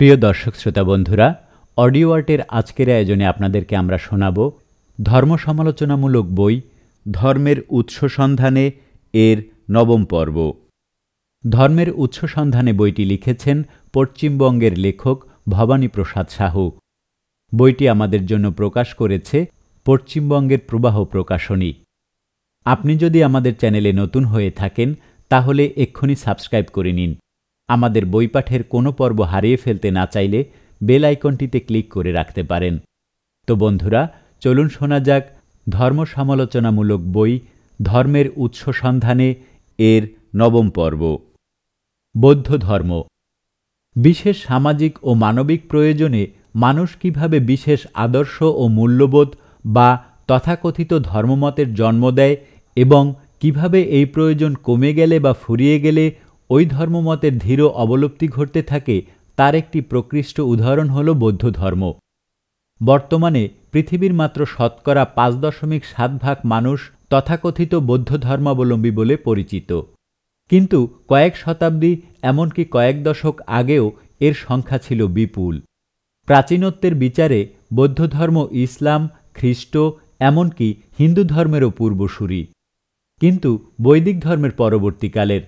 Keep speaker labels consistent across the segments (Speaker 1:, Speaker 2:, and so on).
Speaker 1: প্রিয় দর্শক শ্রোতা বন্ধুরা অডিও আর্টের আজকের আয়োজনে আপনাদেরকে আমরা শোনাব ধর্ম সমালোচনামূলক বই ধর্মের উৎস সন্ধানে এর নবম পর্ব ধর্মের উৎস সন্ধানে বইটি লিখেছেন পশ্চিমবঙ্গের লেখক ভবানী প্রসাদ সাহু বইটি আমাদের জন্য প্রকাশ করেছে পশ্চিমবঙ্গের প্রবাহ প্রকাশনী আপনি যদি আমাদের চ্যানেলে নতুন হয়ে থাকেন তাহলে এক্ষুনি সাবস্ক্রাইব করে নিন আমাদের বইপাঠের কোনো পর্ব হারিয়ে ফেলতে না চাইলে বেল আইকনটিতে ক্লিক করে রাখতে পারেন তো বন্ধুরা চলুন শোনা যাক ধর্ম সমালোচনামূলক বই ধর্মের উৎস সন্ধানে এর নবম পর্ব বৌদ্ধ ধর্ম বিশেষ সামাজিক ও মানবিক প্রয়োজনে মানুষ কিভাবে বিশেষ আদর্শ ও মূল্যবোধ বা তথাকথিত ধর্মমতের জন্ম দেয় এবং কিভাবে এই প্রয়োজন কমে গেলে বা ফুরিয়ে গেলে ওই ধর্মমতের ধীর অবলুপ্তি ঘটতে থাকে তার একটি প্রকৃষ্ট উদাহরণ হল বৌদ্ধ ধর্ম বর্তমানে পৃথিবীর মাত্র শতকরা পাঁচ দশমিক সাত ভাগ মানুষ তথাকথিত বৌদ্ধ ধর্মাবলম্বী বলে পরিচিত কিন্তু কয়েক শতাব্দী এমনকি কয়েক দশক আগেও এর সংখ্যা ছিল বিপুল প্রাচীনত্বের বিচারে বৌদ্ধ ধর্ম ইসলাম খ্রিস্ট এমনকি হিন্দু ধর্মেরও পূর্বসূরি কিন্তু বৈদিক ধর্মের পরবর্তীকালের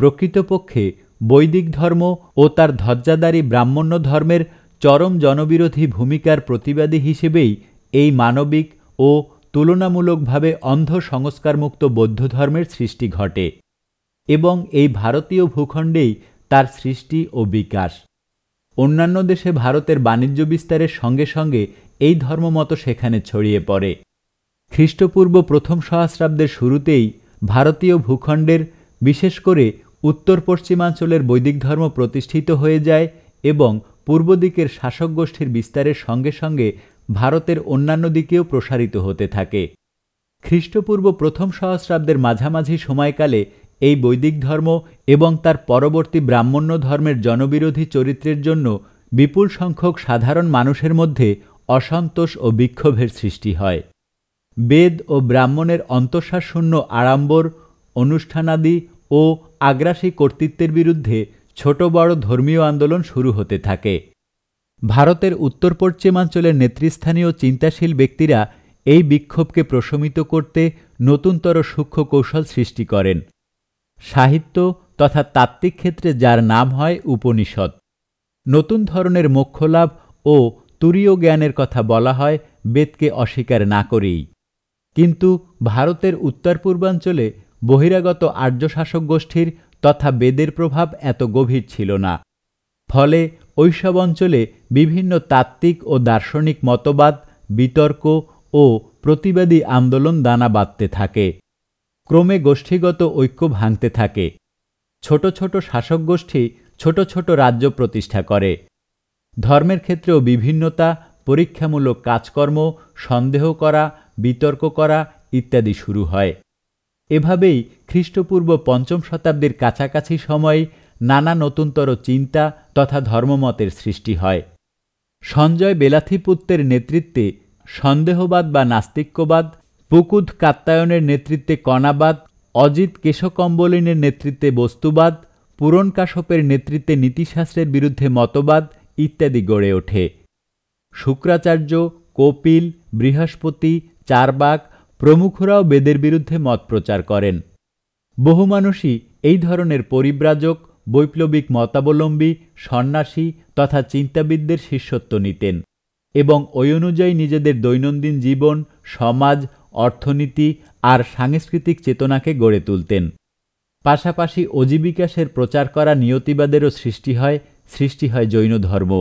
Speaker 1: প্রকৃতপক্ষে বৈদিক ধর্ম ও তার ধজ্জাদারী ব্রাহ্মণ্য ধর্মের চরম জনবিরোধী ভূমিকার প্রতিবাদী হিসেবেই এই মানবিক ও তুলনামূলকভাবে অন্ধ সংস্কারমুক্ত বৌদ্ধ ধর্মের সৃষ্টি ঘটে এবং এই ভারতীয় ভূখণ্ডেই তার সৃষ্টি ও বিকাশ অন্যান্য দেশে ভারতের বাণিজ্য বিস্তারের সঙ্গে সঙ্গে এই ধর্মমত সেখানে ছড়িয়ে পড়ে খ্রিস্টপূর্ব প্রথম সহস্রাব্দের শুরুতেই ভারতীয় ভূখণ্ডের বিশেষ করে উত্তর পশ্চিমাঞ্চলের বৈদিক ধর্ম প্রতিষ্ঠিত হয়ে যায় এবং পূর্ব দিকের শাসক গোষ্ঠীর বিস্তারের সঙ্গে সঙ্গে ভারতের অন্যান্য দিকেও প্রসারিত হতে থাকে খ্রিস্টপূর্ব প্রথম সহস্রাব্দের মাঝামাঝি সময়কালে এই বৈদিক ধর্ম এবং তার পরবর্তী ব্রাহ্মণ্য ধর্মের জনবিরোধী চরিত্রের জন্য বিপুল সংখ্যক সাধারণ মানুষের মধ্যে অসন্তোষ ও বিক্ষোভের সৃষ্টি হয় বেদ ও ব্রাহ্মণের অন্তঃসারশূন্য আড়ম্বর অনুষ্ঠানাদি ও আগ্রাসী কর্তৃত্বের বিরুদ্ধে ছোট বড় ধর্মীয় আন্দোলন শুরু হতে থাকে ভারতের উত্তর পশ্চিমাঞ্চলের নেতৃস্থানীয় চিন্তাশীল ব্যক্তিরা এই বিক্ষোভকে প্রশমিত করতে নতুনতর সূক্ষ্ম কৌশল সৃষ্টি করেন সাহিত্য তথা তাত্ত্বিক ক্ষেত্রে যার নাম হয় উপনিষদ নতুন ধরনের মোক্ষলাভ ও তুরীয় জ্ঞানের কথা বলা হয় বেদকে অস্বীকার না করেই কিন্তু ভারতের উত্তর পূর্বাঞ্চলে বহিরাগত আর্য শাসক গোষ্ঠীর তথা বেদের প্রভাব এত গভীর ছিল না ফলে ঐসব অঞ্চলে বিভিন্ন তাত্ত্বিক ও দার্শনিক মতবাদ বিতর্ক ও প্রতিবাদী আন্দোলন দানা বাঁধতে থাকে ক্রমে গোষ্ঠীগত ঐক্য ভাঙতে থাকে ছোট ছোট শাসক গোষ্ঠী ছোট ছোট রাজ্য প্রতিষ্ঠা করে ধর্মের ক্ষেত্রেও বিভিন্নতা পরীক্ষামূলক কাজকর্ম সন্দেহ করা বিতর্ক করা ইত্যাদি শুরু হয় এভাবেই খ্রিস্টপূর্ব পঞ্চম শতাব্দীর কাছাকাছি সময়ে নানা নতুনতর চিন্তা তথা ধর্মমতের সৃষ্টি হয় সঞ্জয় বেলাথিপুত্রের নেতৃত্বে সন্দেহবাদ বা নাস্তিক্যবাদ পুকুদ কাত্তায়নের নেতৃত্বে কণাবাদ অজিত কেশকম্বলিনের নেতৃত্বে বস্তুবাদ পূরণ কাশপের নেতৃত্বে নীতিশাস্ত্রের বিরুদ্ধে মতবাদ ইত্যাদি গড়ে ওঠে শুক্রাচার্য কপিল বৃহস্পতি চারবাক প্রমুখরাও বেদের বিরুদ্ধে মত প্রচার করেন বহু মানুষই এই ধরনের পরিব্রাজক বৈপ্লবিক মতাবলম্বী সন্ন্যাসী তথা চিন্তাবিদদের শিষ্যত্ব নিতেন এবং ওই অনুযায়ী নিজেদের দৈনন্দিন জীবন সমাজ অর্থনীতি আর সাংস্কৃতিক চেতনাকে গড়ে তুলতেন পাশাপাশি অজীবিকাশের প্রচার করা নিয়তিবাদেরও সৃষ্টি হয় সৃষ্টি হয় জৈন ধর্ম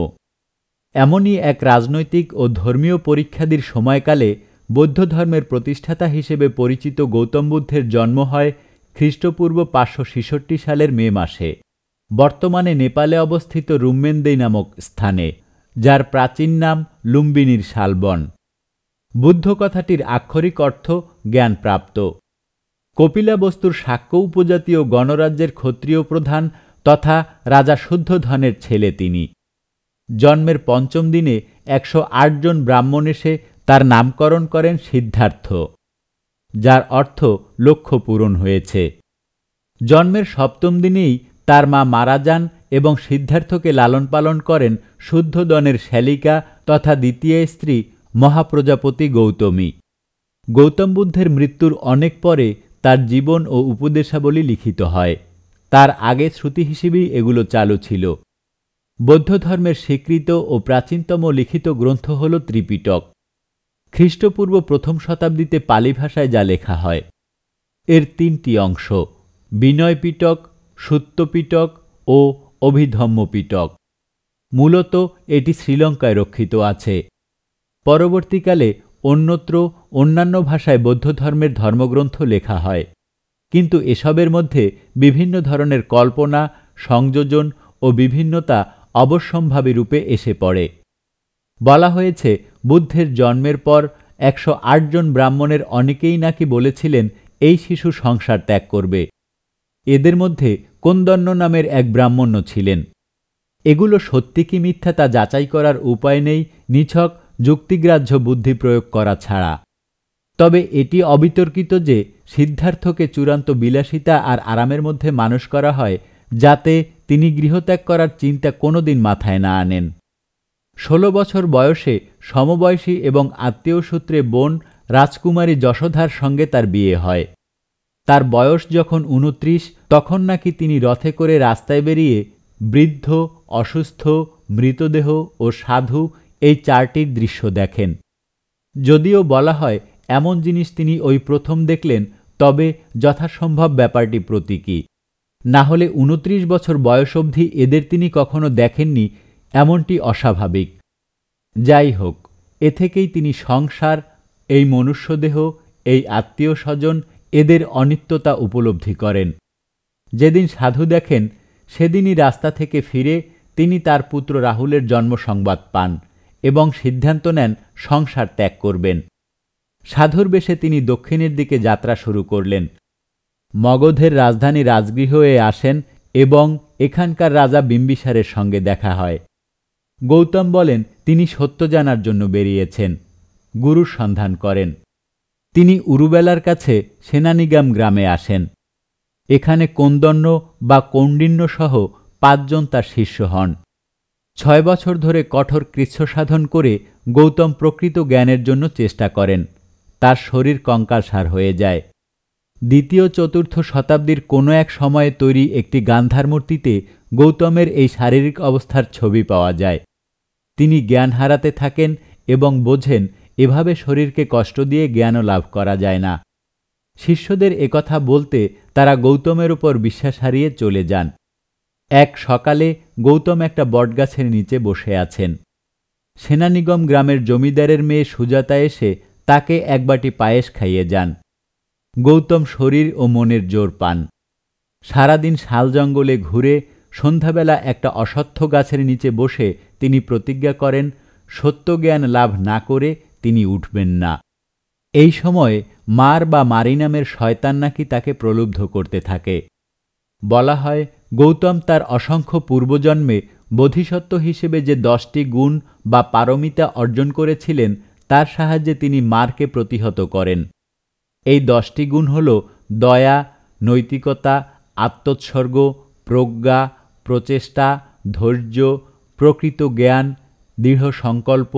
Speaker 1: এমনই এক রাজনৈতিক ও ধর্মীয় পরীক্ষাদির সময়কালে বৌদ্ধ ধর্মের প্রতিষ্ঠাতা হিসেবে পরিচিত গৌতম বুদ্ধের জন্ম হয় খ্রিস্টপূর্ব পাঁচশো সালের মে মাসে বর্তমানে নেপালে অবস্থিত রুম্মেন্দেই নামক স্থানে যার প্রাচীন নাম লুম্বিনীর শালবন বুদ্ধ কথাটির আক্ষরিক অর্থ জ্ঞানপ্রাপ্ত কপিলা বস্তুর শাক্য উপজাতীয় গণরাজ্যের ক্ষত্রিয় প্রধান তথা রাজা শুদ্ধধনের ছেলে তিনি জন্মের পঞ্চম দিনে একশো জন ব্রাহ্মণ এসে তার নামকরণ করেন সিদ্ধার্থ যার অর্থ লক্ষ্য পূরণ হয়েছে জন্মের সপ্তম দিনেই তার মা মারা যান এবং সিদ্ধার্থকে লালন পালন করেন শুদ্ধদনের শ্যালিকা তথা দ্বিতীয় স্ত্রী মহাপ্রজাপতি গৌতমী গৌতম বুদ্ধের মৃত্যুর অনেক পরে তার জীবন ও উপদেশাবলী লিখিত হয় তার আগে শ্রুতি হিসেবেই এগুলো চালু ছিল বৌদ্ধ ধর্মের স্বীকৃত ও প্রাচীনতম লিখিত গ্রন্থ হল ত্রিপিটক খ্রিস্টপূর্ব প্রথম শতাব্দীতে পালি ভাষায় যা লেখা হয় এর তিনটি অংশ বিনয়পিটক সত্যপিটক ও অভিধম্মপিটক মূলত এটি শ্রীলঙ্কায় রক্ষিত আছে পরবর্তীকালে অন্যত্র অন্যান্য ভাষায় বৌদ্ধ ধর্মের ধর্মগ্রন্থ লেখা হয় কিন্তু এসবের মধ্যে বিভিন্ন ধরনের কল্পনা সংযোজন ও বিভিন্নতা অবশ্যম্ভাবী রূপে এসে পড়ে বলা হয়েছে বুদ্ধের জন্মের পর একশো জন ব্রাহ্মণের অনেকেই নাকি বলেছিলেন এই শিশু সংসার ত্যাগ করবে এদের মধ্যে কোন্দন্য নামের এক ব্রাহ্মণ্য ছিলেন এগুলো সত্যি কি মিথ্যা তা যাচাই করার উপায় নেই নিছক যুক্তিগ্রাহ্য বুদ্ধি প্রয়োগ করা ছাড়া তবে এটি অবিতর্কিত যে সিদ্ধার্থকে চূড়ান্ত বিলাসিতা আর আরামের মধ্যে মানুষ করা হয় যাতে তিনি গৃহত্যাগ করার চিন্তা কোনোদিন মাথায় না আনেন ষোলো বছর বয়সে সমবয়সী এবং আত্মীয় সূত্রে বোন রাজকুমারী যশোধার সঙ্গে তার বিয়ে হয় তার বয়স যখন উনত্রিশ তখন নাকি তিনি রথে করে রাস্তায় বেরিয়ে বৃদ্ধ অসুস্থ মৃতদেহ ও সাধু এই চারটির দৃশ্য দেখেন যদিও বলা হয় এমন জিনিস তিনি ওই প্রথম দেখলেন তবে যথাসম্ভব ব্যাপারটি প্রতীকী না হলে উনত্রিশ বছর বয়স অবধি এদের তিনি কখনো দেখেননি এমনটি অস্বাভাবিক যাই হোক এ থেকেই তিনি সংসার এই মনুষ্যদেহ এই আত্মীয় স্বজন এদের অনিত্যতা উপলব্ধি করেন যেদিন সাধু দেখেন সেদিনই রাস্তা থেকে ফিরে তিনি তার পুত্র রাহুলের জন্মসংবাদ পান এবং সিদ্ধান্ত নেন সংসার ত্যাগ করবেন সাধুর বেশে তিনি দক্ষিণের দিকে যাত্রা শুরু করলেন মগধের রাজধানী রাজগৃহ এ আসেন এবং এখানকার রাজা বিম্বিসারের সঙ্গে দেখা হয় গৌতম বলেন তিনি সত্য জানার জন্য বেরিয়েছেন গুরুর সন্ধান করেন তিনি উরুবেলার কাছে সেনানিগাম গ্রামে আসেন এখানে কোন্দন্য বা কৌণ্ডিন্য সহ পাঁচজন তার শিষ্য হন ছয় বছর ধরে কঠোর কৃচ্ছ সাধন করে গৌতম প্রকৃত জ্ঞানের জন্য চেষ্টা করেন তার শরীর কঙ্কালসার হয়ে যায় দ্বিতীয় চতুর্থ শতাব্দীর কোনো এক সময়ে তৈরি একটি গান্ধার মূর্তিতে গৌতমের এই শারীরিক অবস্থার ছবি পাওয়া যায় তিনি জ্ঞান হারাতে থাকেন এবং বোঝেন এভাবে শরীরকে কষ্ট দিয়ে জ্ঞানও লাভ করা যায় না শিষ্যদের একথা বলতে তারা গৌতমের উপর বিশ্বাস হারিয়ে চলে যান এক সকালে গৌতম একটা বটগাছের নিচে বসে আছেন সেনানিগম গ্রামের জমিদারের মেয়ে সুজাতা এসে তাকে একবাটি পায়েস খাইয়ে যান গৌতম শরীর ও মনের জোর পান সারাদিন শাল জঙ্গলে ঘুরে সন্ধ্যাবেলা একটা অসত্য গাছের নিচে বসে তিনি প্রতিজ্ঞা করেন সত্যজ্ঞান লাভ না করে তিনি উঠবেন না এই সময় মার বা মারি নামের শয়তান নাকি তাকে প্রলুব্ধ করতে থাকে বলা হয় গৌতম তার অসংখ্য পূর্বজন্মে বোধিসত্ত্ব হিসেবে যে দশটি গুণ বা পারমিতা অর্জন করেছিলেন তার সাহায্যে তিনি মারকে প্রতিহত করেন এই দশটি গুণ হল দয়া নৈতিকতা আত্মোৎসর্গ প্রজ্ঞা প্রচেষ্টা ধৈর্য প্রকৃত জ্ঞান দৃঢ় সংকল্প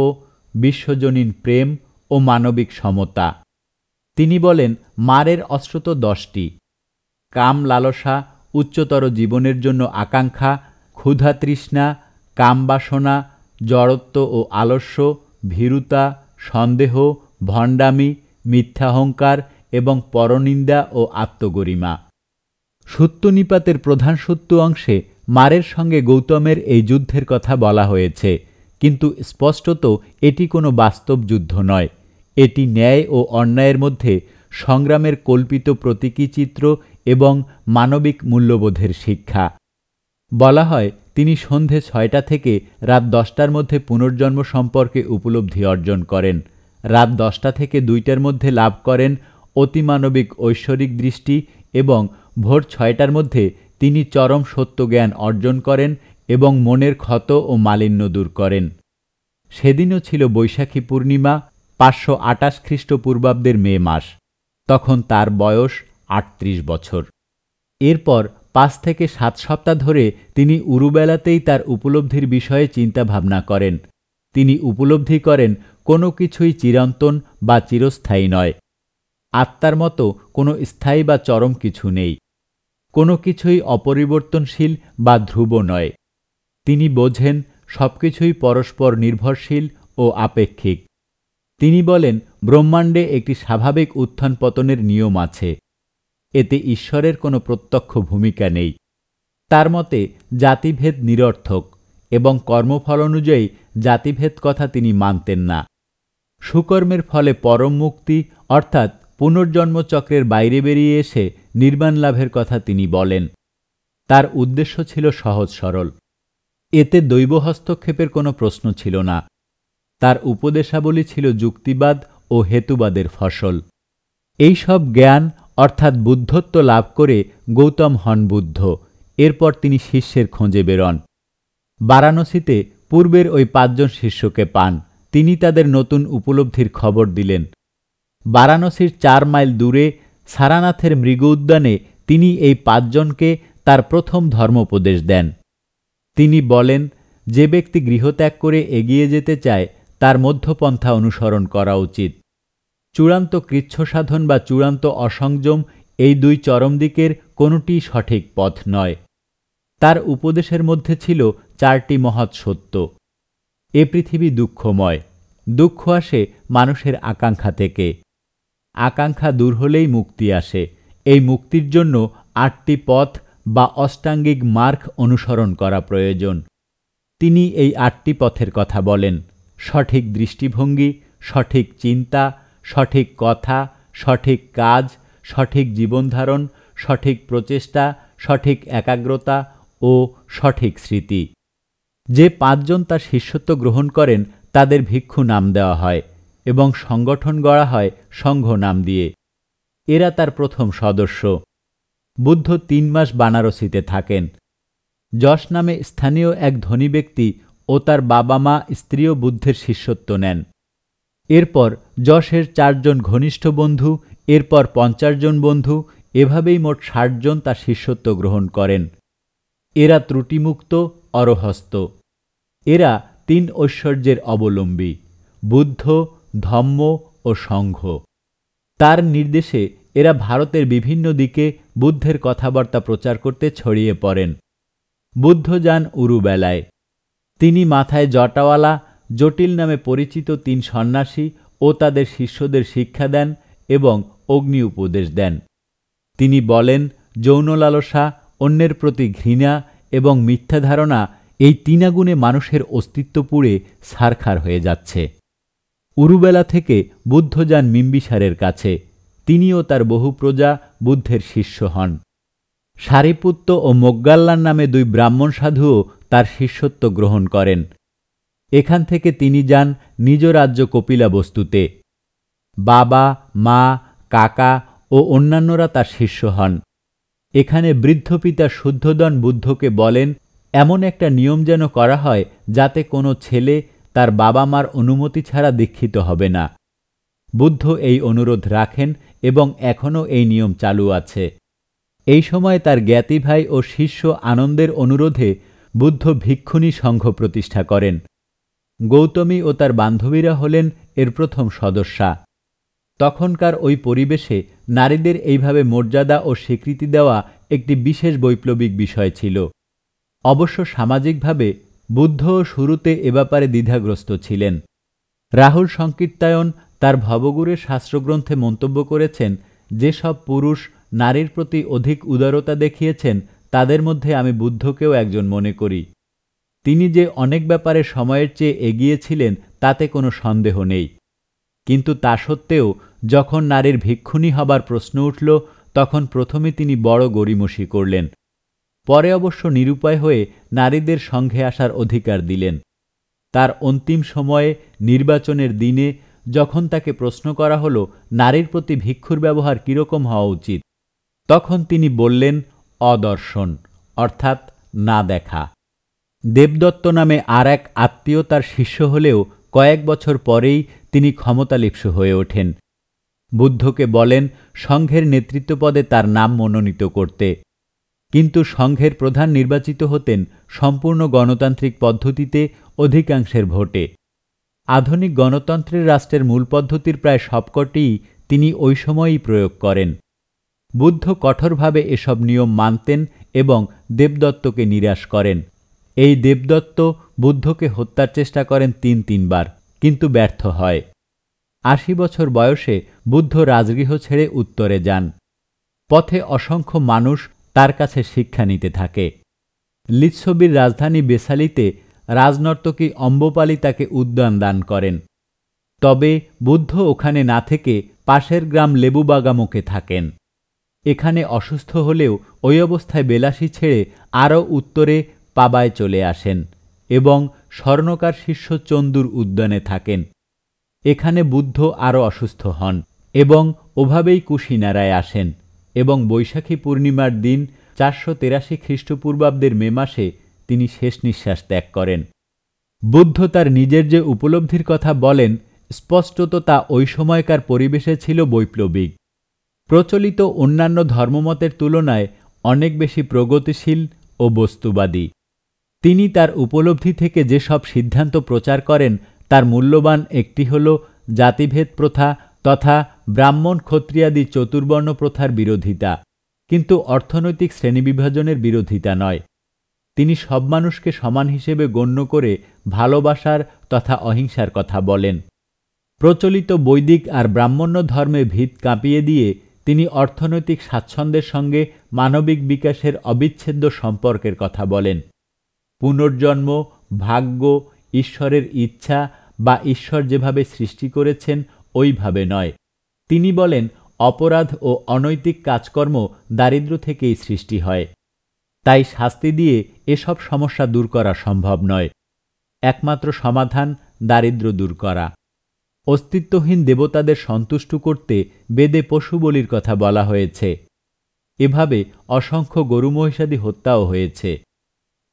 Speaker 1: বিশ্বজনীন প্রেম ও মানবিক সমতা তিনি বলেন মারের অস্ত্র তো দশটি কাম লালসা উচ্চতর জীবনের জন্য আকাঙ্ক্ষা ক্ষুধা তৃষ্ণা কামবাসনা জড়ত্ব ও আলস্য ভীরুতা সন্দেহ ভণ্ডামি মিথ্যাহংকার এবং পরনিন্দা ও আত্মগরিমা সত্যনিপাতের প্রধান সত্য অংশে মারের সঙ্গে গৌতমের এই যুদ্ধের কথা বলা হয়েছে কিন্তু স্পষ্টত এটি কোনো বাস্তব যুদ্ধ নয় এটি ন্যায় ও অন্যায়ের মধ্যে সংগ্রামের কল্পিত প্রতীকী চিত্র এবং মানবিক মূল্যবোধের শিক্ষা বলা হয় তিনি সন্ধে ছয়টা থেকে রাত দশটার মধ্যে পুনর্জন্ম সম্পর্কে উপলব্ধি অর্জন করেন রাত দশটা থেকে দুইটার মধ্যে লাভ করেন অতিমানবিক ঐশ্বরিক দৃষ্টি এবং ভোর ছয়টার মধ্যে তিনি চরম সত্যজ্ঞান অর্জন করেন এবং মনের ক্ষত ও মালিন্য দূর করেন সেদিনও ছিল বৈশাখী পূর্ণিমা পাঁচশো আটাশ খ্রিস্টপূর্বাব্দের মে মাস তখন তার বয়স আটত্রিশ বছর এরপর পাঁচ থেকে সাত সপ্তাহ ধরে তিনি উরুবেলাতেই তার উপলব্ধির বিষয়ে চিন্তা ভাবনা করেন তিনি উপলব্ধি করেন কোনো কিছুই চিরন্তন বা চিরস্থায়ী নয় আত্মার মতো কোনো স্থায়ী বা চরম কিছু নেই কোনো কিছুই অপরিবর্তনশীল বা ধ্রুব নয় তিনি বোঝেন সব কিছুই পরস্পর নির্ভরশীল ও আপেক্ষিক তিনি বলেন ব্রহ্মাণ্ডে একটি স্বাভাবিক উত্থান পতনের নিয়ম আছে এতে ঈশ্বরের কোনো প্রত্যক্ষ ভূমিকা নেই তার মতে জাতিভেদ নিরর্থক এবং কর্মফল অনুযায়ী জাতিভেদ কথা তিনি মানতেন না সুকর্মের ফলে পরম মুক্তি অর্থাৎ পুনর্জন্মচক্রের বাইরে বেরিয়ে এসে নির্বাণ লাভের কথা তিনি বলেন তার উদ্দেশ্য ছিল সহজ সরল এতে দৈব হস্তক্ষেপের কোনো প্রশ্ন ছিল না তার উপদেশাবলী ছিল যুক্তিবাদ ও হেতুবাদের ফসল এই সব জ্ঞান অর্থাৎ বুদ্ধত্ব লাভ করে গৌতম হন বুদ্ধ এরপর তিনি শিষ্যের খোঁজে বেরন বারাণসীতে পূর্বের ওই পাঁচজন শিষ্যকে পান তিনি তাদের নতুন উপলব্ধির খবর দিলেন বারাণসীর চার মাইল দূরে সারানাথের মৃগ উদ্যানে তিনি এই পাঁচজনকে তার প্রথম ধর্মোপদেশ দেন তিনি বলেন যে ব্যক্তি গৃহত্যাগ করে এগিয়ে যেতে চায় তার মধ্যপন্থা অনুসরণ করা উচিত চূড়ান্ত কৃচ্ছসাধন বা চূড়ান্ত অসংযম এই দুই চরম দিকের কোনোটি সঠিক পথ নয় তার উপদেশের মধ্যে ছিল চারটি মহৎ সত্য এ পৃথিবী দুঃখময় দুঃখ আসে মানুষের আকাঙ্ক্ষা থেকে আকাঙ্ক্ষা দূর হলেই মুক্তি আসে এই মুক্তির জন্য আটটি পথ বা অষ্টাঙ্গিক মার্ক অনুসরণ করা প্রয়োজন তিনি এই আটটি পথের কথা বলেন সঠিক দৃষ্টিভঙ্গি সঠিক চিন্তা সঠিক কথা সঠিক কাজ সঠিক জীবনধারণ সঠিক প্রচেষ্টা সঠিক একাগ্রতা ও সঠিক স্মৃতি যে পাঁচজন তার শিষ্যত্ব গ্রহণ করেন তাদের ভিক্ষু নাম দেওয়া হয় এবং সংগঠন গড়া হয় সংঘ নাম দিয়ে এরা তার প্রথম সদস্য বুদ্ধ তিন মাস বানারসিতে থাকেন যশ নামে স্থানীয় এক ধনী ব্যক্তি ও তার বাবা মা স্ত্রী ও বুদ্ধের শিষ্যত্ব নেন এরপর যশের চারজন ঘনিষ্ঠ বন্ধু এরপর পঞ্চাশ জন বন্ধু এভাবেই মোট ষাটজন তার শিষ্যত্ব গ্রহণ করেন এরা ত্রুটিমুক্ত অরহস্ত এরা তিন ঐশ্বর্যের অবলম্বী বুদ্ধ ধম্ম ও সংঘ তার নির্দেশে এরা ভারতের বিভিন্ন দিকে বুদ্ধের কথাবার্তা প্রচার করতে ছড়িয়ে পড়েন বুদ্ধ যান উরুবেলায় তিনি মাথায় জটাওয়ালা জটিল নামে পরিচিত তিন সন্ন্যাসী ও তাদের শিষ্যদের শিক্ষা দেন এবং অগ্নি উপদেশ দেন তিনি বলেন যৌন লালসা অন্যের প্রতি ঘৃণা এবং মিথ্যা ধারণা এই তিনাগুণে মানুষের অস্তিত্ব পুড়ে সারখার হয়ে যাচ্ছে উরুবেলা থেকে বুদ্ধযান মিম্বিসারের কাছে তিনিও তার বহু প্রজা বুদ্ধের শিষ্য হন সারিপুত্ত ও মোগ্গাল্লার নামে দুই ব্রাহ্মণ সাধুও তার শিষ্যত্ব গ্রহণ করেন এখান থেকে তিনি যান নিজ রাজ্য কপিলা বস্তুতে বাবা মা কাকা ও অন্যান্যরা তার শিষ্য হন এখানে বৃদ্ধ পিতা শুদ্ধদন বুদ্ধকে বলেন এমন একটা নিয়ম যেন করা হয় যাতে কোনো ছেলে তার বাবা মার অনুমতি ছাড়া দীক্ষিত হবে না বুদ্ধ এই অনুরোধ রাখেন এবং এখনও এই নিয়ম চালু আছে এই সময় তার জ্ঞাতি ভাই ও শিষ্য আনন্দের অনুরোধে বুদ্ধ ভিক্ষুণী সংঘ প্রতিষ্ঠা করেন গৌতমী ও তার বান্ধবীরা হলেন এর প্রথম সদস্যা তখনকার ওই পরিবেশে নারীদের এইভাবে মর্যাদা ও স্বীকৃতি দেওয়া একটি বিশেষ বৈপ্লবিক বিষয় ছিল অবশ্য সামাজিকভাবে বুদ্ধ শুরুতে এ ব্যাপারে দ্বিধাগ্রস্ত ছিলেন রাহুল সংকীর্তায়ন তার ভবগুরের শাস্ত্রগ্রন্থে মন্তব্য করেছেন যেসব পুরুষ নারীর প্রতি অধিক উদারতা দেখিয়েছেন তাদের মধ্যে আমি বুদ্ধকেও একজন মনে করি তিনি যে অনেক ব্যাপারে সময়ের চেয়ে এগিয়েছিলেন তাতে কোনো সন্দেহ নেই কিন্তু তা সত্ত্বেও যখন নারীর ভিক্ষুণী হবার প্রশ্ন উঠল তখন প্রথমে তিনি বড় গরিমসি করলেন পরে অবশ্য নিরুপায় হয়ে নারীদের সঙ্গে আসার অধিকার দিলেন তার অন্তিম সময়ে নির্বাচনের দিনে যখন তাকে প্রশ্ন করা হলো নারীর প্রতি ভিক্ষুর ব্যবহার কীরকম হওয়া উচিত তখন তিনি বললেন অদর্শন অর্থাৎ না দেখা দেবদত্ত নামে আর এক আত্মীয় তার শিষ্য হলেও কয়েক বছর পরেই তিনি ক্ষমতালিপ্স হয়ে ওঠেন বুদ্ধকে বলেন সংঘের নেতৃত্ব পদে তার নাম মনোনীত করতে কিন্তু সংঘের প্রধান নির্বাচিত হতেন সম্পূর্ণ গণতান্ত্রিক পদ্ধতিতে অধিকাংশের ভোটে আধুনিক গণতন্ত্রের রাষ্ট্রের মূল পদ্ধতির প্রায় সবকটিই তিনি ওই সময়ই প্রয়োগ করেন বুদ্ধ কঠোরভাবে এসব নিয়ম মানতেন এবং দেবদত্তকে নিরাশ করেন এই দেবদত্ত বুদ্ধকে হত্যার চেষ্টা করেন তিন তিনবার কিন্তু ব্যর্থ হয় আশি বছর বয়সে বুদ্ধ রাজগৃহ ছেড়ে উত্তরে যান পথে অসংখ্য মানুষ তার কাছে শিক্ষা নিতে থাকে লিচ্ছবির রাজধানী বেসালিতে রাজনর্তকী অম্বপালি তাকে উদ্যান দান করেন তবে বুদ্ধ ওখানে না থেকে পাশের গ্রাম লেবুবাগামোকে থাকেন এখানে অসুস্থ হলেও ওই অবস্থায় বেলাসি ছেড়ে আরও উত্তরে পাবায় চলে আসেন এবং স্বর্ণকার শিষ্য চন্দুর উদ্যানে থাকেন এখানে বুদ্ধ আরও অসুস্থ হন এবং ওভাবেই কুশিনারায় আসেন এবং বৈশাখী পূর্ণিমার দিন চারশো তেরাশি খ্রিস্টপূর্বাব্দের মে মাসে তিনি শেষ নিঃশ্বাস ত্যাগ করেন বুদ্ধ তার নিজের যে উপলব্ধির কথা বলেন স্পষ্টত তা ওই সময়কার পরিবেশে ছিল বৈপ্লবিক প্রচলিত অন্যান্য ধর্মমতের তুলনায় অনেক বেশি প্রগতিশীল ও বস্তুবাদী তিনি তার উপলব্ধি থেকে যেসব সিদ্ধান্ত প্রচার করেন তার মূল্যবান একটি হল জাতিভেদ প্রথা তথা ব্রাহ্মণ ক্ষত্রিয়াদি চতুর্বর্ণ প্রথার বিরোধিতা কিন্তু অর্থনৈতিক শ্রেণীবিভাজনের বিরোধিতা নয় তিনি সব মানুষকে সমান হিসেবে গণ্য করে ভালোবাসার তথা অহিংসার কথা বলেন প্রচলিত বৈদিক আর ব্রাহ্মণ্য ধর্মে ভিত কাঁপিয়ে দিয়ে তিনি অর্থনৈতিক স্বাচ্ছন্দ্যের সঙ্গে মানবিক বিকাশের অবিচ্ছেদ্য সম্পর্কের কথা বলেন পুনর্জন্ম ভাগ্য ঈশ্বরের ইচ্ছা বা ঈশ্বর যেভাবে সৃষ্টি করেছেন ওইভাবে নয় তিনি বলেন অপরাধ ও অনৈতিক কাজকর্ম দারিদ্র থেকেই সৃষ্টি হয় তাই শাস্তি দিয়ে এসব সমস্যা দূর করা সম্ভব নয় একমাত্র সমাধান দারিদ্র দূর করা অস্তিত্বহীন দেবতাদের সন্তুষ্ট করতে বেদে পশু বলির কথা বলা হয়েছে এভাবে অসংখ্য গরু মহিষাদি হত্যাও হয়েছে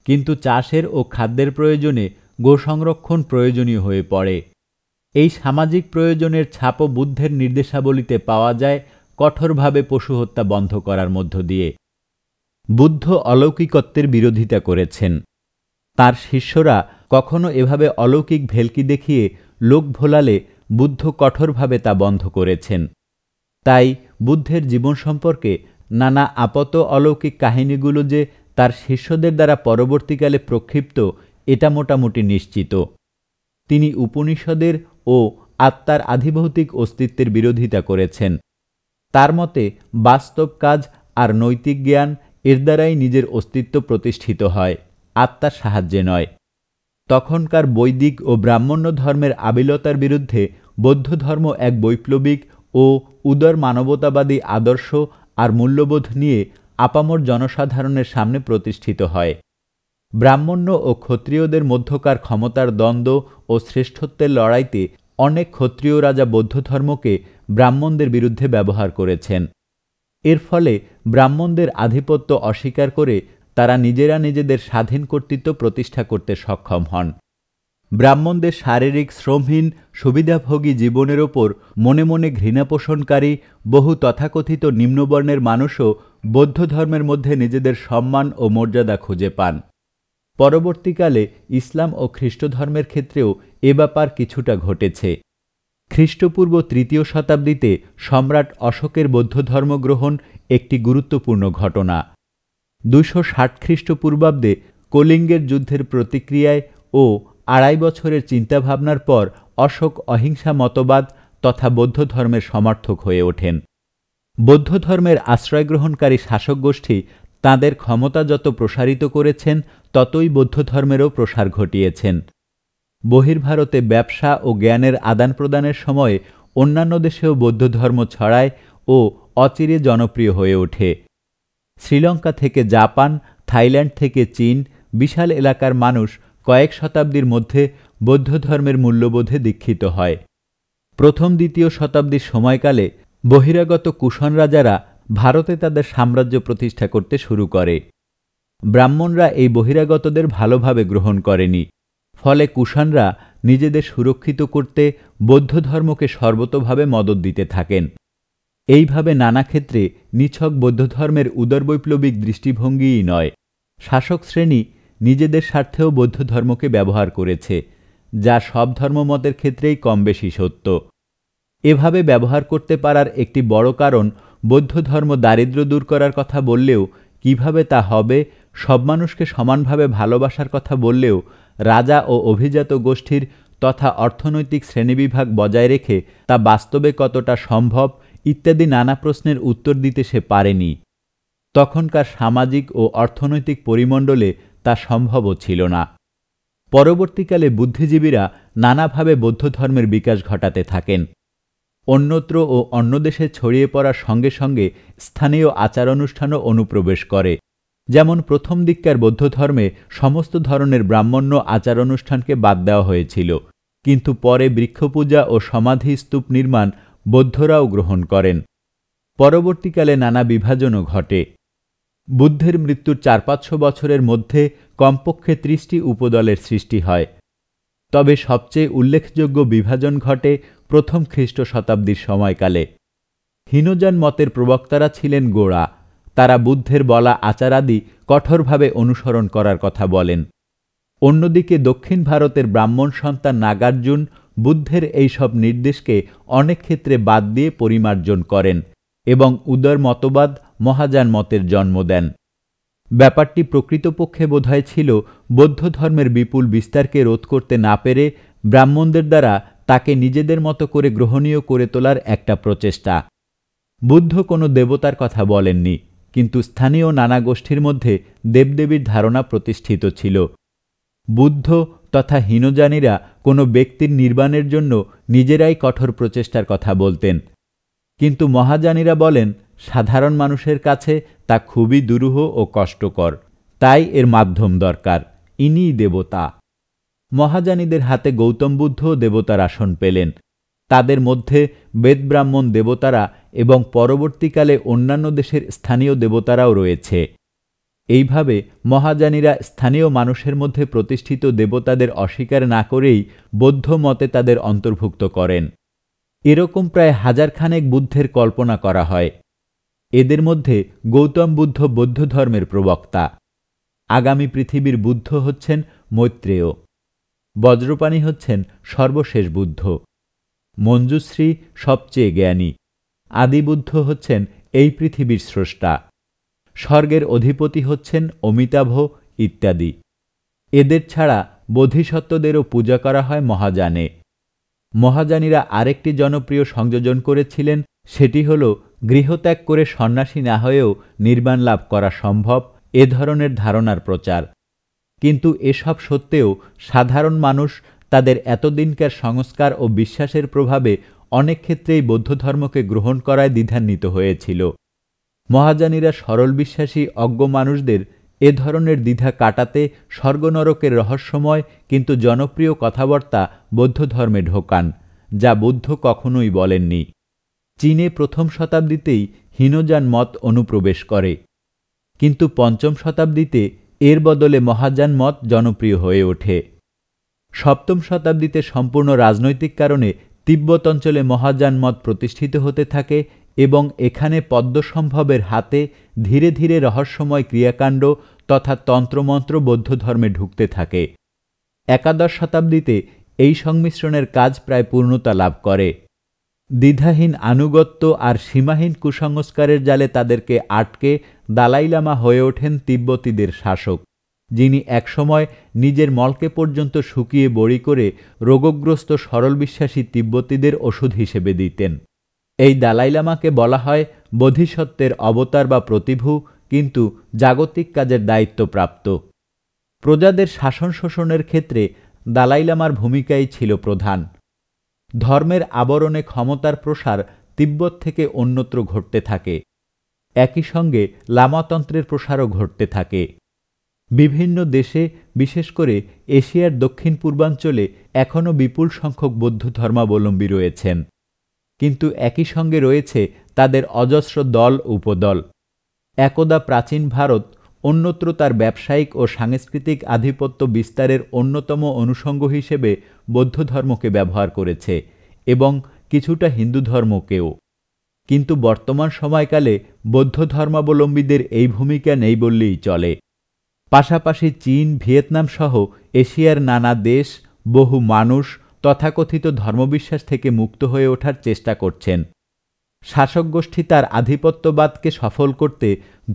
Speaker 1: কিন্তু চাষের ও খাদ্যের প্রয়োজনে গোসংরক্ষণ প্রয়োজনীয় হয়ে পড়ে এই সামাজিক প্রয়োজনের ছাপও বুদ্ধের নির্দেশাবলীতে পাওয়া যায় কঠোরভাবে পশু হত্যা বন্ধ করার মধ্য দিয়ে বুদ্ধ অলৌকিকত্বের বিরোধিতা করেছেন তার শিষ্যরা কখনো এভাবে অলৌকিক ভেলকি দেখিয়ে লোক ভোলালে বুদ্ধ কঠোরভাবে তা বন্ধ করেছেন তাই বুদ্ধের জীবন সম্পর্কে নানা আপত অলৌকিক কাহিনীগুলো যে তার শিষ্যদের দ্বারা পরবর্তীকালে প্রক্ষিপ্ত এটা মোটামুটি নিশ্চিত তিনি উপনিষদের ও আত্মার আধিভৌতিক অস্তিত্বের বিরোধিতা করেছেন তার মতে বাস্তব কাজ আর নৈতিক জ্ঞান এর দ্বারাই নিজের অস্তিত্ব প্রতিষ্ঠিত হয় আত্মার সাহায্যে নয় তখনকার বৈদিক ও ব্রাহ্মণ্য ধর্মের আবিলতার বিরুদ্ধে বৌদ্ধ ধর্ম এক বৈপ্লবিক ও উদর মানবতাবাদী আদর্শ আর মূল্যবোধ নিয়ে আপামর জনসাধারণের সামনে প্রতিষ্ঠিত হয় ব্রাহ্মণ্য ও ক্ষত্রিয়দের মধ্যকার ক্ষমতার দ্বন্দ্ব ও শ্রেষ্ঠত্বের লড়াইতে অনেক ক্ষত্রিয় রাজা বৌদ্ধ ধর্মকে ব্রাহ্মণদের বিরুদ্ধে ব্যবহার করেছেন এর ফলে ব্রাহ্মণদের আধিপত্য অস্বীকার করে তারা নিজেরা নিজেদের স্বাধীন কর্তৃত্ব প্রতিষ্ঠা করতে সক্ষম হন ব্রাহ্মণদের শারীরিক শ্রমহীন সুবিধাভোগী জীবনের ওপর মনে মনে ঘৃণা পোষণকারী বহু তথাকথিত নিম্নবর্ণের মানুষও বৌদ্ধ ধর্মের মধ্যে নিজেদের সম্মান ও মর্যাদা খুঁজে পান পরবর্তীকালে ইসলাম ও খ্রিস্টধর্মের ক্ষেত্রেও এ ব্যাপার কিছুটা ঘটেছে খ্রিস্টপূর্ব তৃতীয় শতাব্দীতে সম্রাট অশোকের বৌদ্ধ ধর্মগ্রহণ একটি গুরুত্বপূর্ণ ঘটনা দুশো ষাট খ্রিস্টপূর্বাব্দে কলিঙ্গের যুদ্ধের প্রতিক্রিয়ায় ও আড়াই বছরের চিন্তাভাবনার পর অশোক অহিংসা মতবাদ তথা বৌদ্ধ ধর্মের সমর্থক হয়ে ওঠেন বৌদ্ধ ধর্মের আশ্রয় গ্রহণকারী শাসক গোষ্ঠী তাদের ক্ষমতা যত প্রসারিত করেছেন ততই বৌদ্ধ ধর্মেরও প্রসার ঘটিয়েছেন বহির্ভারতে ব্যবসা ও জ্ঞানের আদান প্রদানের সময় অন্যান্য দেশেও বৌদ্ধ ধর্ম ছড়ায় ও অচিরে জনপ্রিয় হয়ে ওঠে শ্রীলঙ্কা থেকে জাপান থাইল্যান্ড থেকে চীন বিশাল এলাকার মানুষ কয়েক শতাব্দীর মধ্যে বৌদ্ধ ধর্মের মূল্যবোধে দীক্ষিত হয় প্রথম দ্বিতীয় শতাব্দীর সময়কালে বহিরাগত কুষণ রাজারা ভারতে তাদের সাম্রাজ্য প্রতিষ্ঠা করতে শুরু করে ব্রাহ্মণরা এই বহিরাগতদের ভালোভাবে গ্রহণ করেনি ফলে কুষাণরা নিজেদের সুরক্ষিত করতে বৌদ্ধ ধর্মকে সর্বতোভাবে মদত দিতে থাকেন এইভাবে নানা ক্ষেত্রে নিছক বৌদ্ধ ধর্মের উদরবৈপ্লবিক দৃষ্টিভঙ্গিই নয় শাসক শ্রেণী নিজেদের স্বার্থেও বৌদ্ধ ধর্মকে ব্যবহার করেছে যা সব ধর্মমতের ক্ষেত্রেই কম বেশি সত্য এভাবে ব্যবহার করতে পারার একটি বড় কারণ বৌদ্ধ ধর্ম দারিদ্র দূর করার কথা বললেও কিভাবে তা হবে সব মানুষকে সমানভাবে ভালোবাসার কথা বললেও রাজা ও অভিজাত গোষ্ঠীর তথা অর্থনৈতিক শ্রেণীবিভাগ বজায় রেখে তা বাস্তবে কতটা সম্ভব ইত্যাদি নানা প্রশ্নের উত্তর দিতে সে পারেনি তখনকার সামাজিক ও অর্থনৈতিক পরিমণ্ডলে তা সম্ভবও ছিল না পরবর্তীকালে বুদ্ধিজীবীরা নানাভাবে বৌদ্ধ ধর্মের বিকাশ ঘটাতে থাকেন অন্যত্র ও অন্য দেশে ছড়িয়ে পড়ার সঙ্গে সঙ্গে স্থানীয় আচার অনুষ্ঠানও অনুপ্রবেশ করে যেমন প্রথম দিককার বৌদ্ধ ধর্মে সমস্ত ধরনের ব্রাহ্মণ্য আচার অনুষ্ঠানকে বাদ দেওয়া হয়েছিল কিন্তু পরে বৃক্ষপূজা ও সমাধি স্তূপ নির্মাণ বৌদ্ধরাও গ্রহণ করেন পরবর্তীকালে নানা বিভাজনও ঘটে বুদ্ধের মৃত্যুর চার পাঁচশো বছরের মধ্যে কমপক্ষে ত্রিশটি উপদলের সৃষ্টি হয় তবে সবচেয়ে উল্লেখযোগ্য বিভাজন ঘটে প্রথম খ্রিস্ট শতাব্দীর সময়কালে হিনোজান মতের প্রবক্তারা ছিলেন গোড়া তারা বুদ্ধের বলা আচারাদি কঠোরভাবে অনুসরণ করার কথা বলেন অন্যদিকে দক্ষিণ ভারতের ব্রাহ্মণ সন্তান নাগার্জুন বুদ্ধের এইসব নির্দেশকে অনেক ক্ষেত্রে বাদ দিয়ে পরিমার্জন করেন এবং উদর মতবাদ মহাজান মতের জন্ম দেন ব্যাপারটি প্রকৃতপক্ষে বোধহয় ছিল বৌদ্ধ ধর্মের বিপুল বিস্তারকে রোধ করতে না পেরে ব্রাহ্মণদের দ্বারা তাকে নিজেদের মতো করে গ্রহণীয় করে তোলার একটা প্রচেষ্টা বুদ্ধ কোনো দেবতার কথা বলেননি কিন্তু স্থানীয় নানা গোষ্ঠীর মধ্যে দেবদেবীর ধারণা প্রতিষ্ঠিত ছিল বুদ্ধ তথা হীনযানীরা কোনো ব্যক্তির নির্বাণের জন্য নিজেরাই কঠোর প্রচেষ্টার কথা বলতেন কিন্তু মহাজানীরা বলেন সাধারণ মানুষের কাছে তা খুবই দুরূহ ও কষ্টকর তাই এর মাধ্যম দরকার ইনিই দেবতা মহাজানীদের হাতে গৌতম বুদ্ধ দেবতার আসন পেলেন তাদের মধ্যে বেদব্রাহ্মণ দেবতারা এবং পরবর্তীকালে অন্যান্য দেশের স্থানীয় দেবতারাও রয়েছে এইভাবে মহাজানীরা স্থানীয় মানুষের মধ্যে প্রতিষ্ঠিত দেবতাদের অস্বীকার না করেই বৌদ্ধ মতে তাদের অন্তর্ভুক্ত করেন এরকম প্রায় হাজারখানেক বুদ্ধের কল্পনা করা হয় এদের মধ্যে গৌতম বুদ্ধ বৌদ্ধ ধর্মের প্রবক্তা আগামী পৃথিবীর বুদ্ধ হচ্ছেন মৈত্রেয় বজ্রপাণী হচ্ছেন সর্বশেষ বুদ্ধ মঞ্জুশ্রী সবচেয়ে জ্ঞানী আদিবুদ্ধ হচ্ছেন এই পৃথিবীর স্রষ্টা স্বর্গের অধিপতি হচ্ছেন অমিতাভ ইত্যাদি এদের ছাড়া বোধিসত্ত্বদেরও পূজা করা হয় মহাজানে মহাজানীরা আরেকটি জনপ্রিয় সংযোজন করেছিলেন সেটি হল গৃহত্যাগ করে সন্ন্যাসী না হয়েও নির্বাণ লাভ করা সম্ভব এ ধরনের ধারণার প্রচার কিন্তু এসব সত্ত্বেও সাধারণ মানুষ তাদের এতদিনকার সংস্কার ও বিশ্বাসের প্রভাবে অনেক ক্ষেত্রেই বৌদ্ধ ধর্মকে গ্রহণ করায় দ্বিধান্বিত হয়েছিল মহাজানীরা সরল বিশ্বাসী অজ্ঞ মানুষদের এ ধরনের দ্বিধা কাটাতে স্বর্গনরকের রহস্যময় কিন্তু জনপ্রিয় কথাবার্তা বৌদ্ধ ধর্মে ঢোকান যা বুদ্ধ কখনোই বলেননি চীনে প্রথম শতাব্দীতেই হীনযান মত অনুপ্রবেশ করে কিন্তু পঞ্চম শতাব্দীতে এর বদলে মহাযান মত জনপ্রিয় হয়ে ওঠে সপ্তম শতাব্দীতে সম্পূর্ণ রাজনৈতিক কারণে তিব্বত অঞ্চলে মহাযান মত প্রতিষ্ঠিত হতে থাকে এবং এখানে পদ্মসম্ভবের হাতে ধীরে ধীরে রহস্যময় ক্রিয়াকাণ্ড তথা তন্ত্রমন্ত্র বৌদ্ধ ধর্মে ঢুকতে থাকে একাদশ শতাব্দীতে এই সংমিশ্রণের কাজ প্রায় পূর্ণতা লাভ করে দ্বিধাহীন আনুগত্য আর সীমাহীন কুসংস্কারের জালে তাদেরকে আটকে দালাই লামা হয়ে ওঠেন তিব্বতীদের শাসক যিনি একসময় নিজের মলকে পর্যন্ত শুকিয়ে বড়ি করে রোগগ্রস্ত সরল বিশ্বাসী তিব্বতীদের ওষুধ হিসেবে দিতেন এই দালাই লামাকে বলা হয় বোধিসত্ত্বের অবতার বা প্রতিভূ কিন্তু জাগতিক কাজের দায়িত্বপ্রাপ্ত প্রজাদের শাসন শোষণের ক্ষেত্রে দালাই লামার ভূমিকাই ছিল প্রধান ধর্মের আবরণে ক্ষমতার প্রসার তিব্বত থেকে অন্যত্র ঘটতে থাকে একই সঙ্গে লামাতন্ত্রের প্রসারও ঘটতে থাকে বিভিন্ন দেশে বিশেষ করে এশিয়ার দক্ষিণ পূর্বাঞ্চলে এখনও বিপুল সংখ্যক বৌদ্ধ ধর্মাবলম্বী রয়েছেন কিন্তু একই সঙ্গে রয়েছে তাদের অজস্র দল উপদল একদা প্রাচীন ভারত অন্যত্র তার ব্যবসায়িক ও সাংস্কৃতিক আধিপত্য বিস্তারের অন্যতম অনুষঙ্গ হিসেবে বৌদ্ধ ধর্মকে ব্যবহার করেছে এবং কিছুটা হিন্দু ধর্মকেও কিন্তু বর্তমান সময়কালে বৌদ্ধ ধর্মাবলম্বীদের এই ভূমিকা নেই বললেই চলে পাশাপাশি চীন ভিয়েতনাম সহ এশিয়ার নানা দেশ বহু মানুষ তথাকথিত ধর্মবিশ্বাস থেকে মুক্ত হয়ে ওঠার চেষ্টা করছেন শাসক গোষ্ঠী তার আধিপত্যবাদকে সফল করতে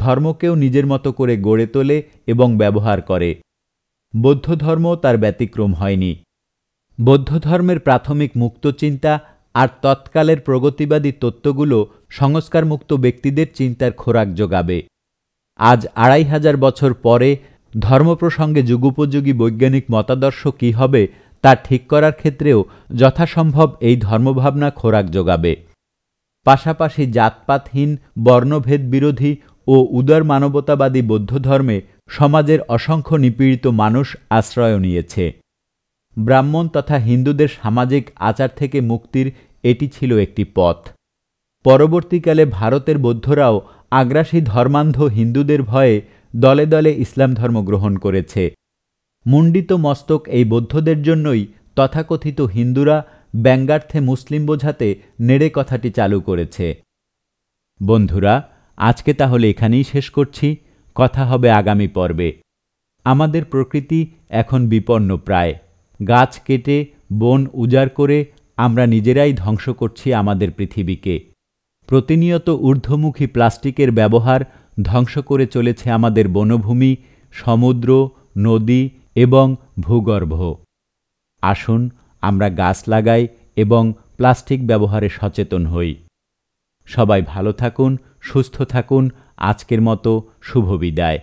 Speaker 1: ধর্মকেও নিজের মতো করে গড়ে তোলে এবং ব্যবহার করে বৌদ্ধ ধর্ম তার ব্যতিক্রম হয়নি বৌদ্ধ ধর্মের প্রাথমিক মুক্ত চিন্তা আর তৎকালের প্রগতিবাদী তত্ত্বগুলো সংস্কারমুক্ত ব্যক্তিদের চিন্তার খোরাক যোগাবে আজ আড়াই হাজার বছর পরে ধর্ম প্রসঙ্গে যুগোপযোগী বৈজ্ঞানিক মতাদর্শ কী হবে তা ঠিক করার ক্ষেত্রেও যথাসম্ভব এই ধর্মভাবনা খোরাক যোগাবে পাশাপাশি জাতপাতহীন বর্ণভেদ বিরোধী ও উদার মানবতাবাদী বৌদ্ধ ধর্মে সমাজের অসংখ্য নিপীড়িত মানুষ আশ্রয় নিয়েছে ব্রাহ্মণ তথা হিন্দুদের সামাজিক আচার থেকে মুক্তির এটি ছিল একটি পথ পরবর্তীকালে ভারতের বৌদ্ধরাও আগ্রাসী ধর্মান্ধ হিন্দুদের ভয়ে দলে দলে ইসলাম ধর্ম গ্রহণ করেছে মুন্ডিত মস্তক এই বৌদ্ধদের জন্যই তথাকথিত হিন্দুরা ব্যঙ্গার্থে মুসলিম বোঝাতে নেড়ে কথাটি চালু করেছে বন্ধুরা আজকে তাহলে এখানেই শেষ করছি কথা হবে আগামী পর্বে আমাদের প্রকৃতি এখন বিপন্ন প্রায় গাছ কেটে বন উজাড় করে আমরা নিজেরাই ধ্বংস করছি আমাদের পৃথিবীকে প্রতিনিয়ত ঊর্ধ্বমুখী প্লাস্টিকের ব্যবহার ধ্বংস করে চলেছে আমাদের বনভূমি সমুদ্র নদী এবং ভূগর্ভ আসুন আমরা গাছ লাগাই এবং প্লাস্টিক ব্যবহারে সচেতন হই সবাই ভালো থাকুন সুস্থ থাকুন আজকের মতো শুভ বিদায়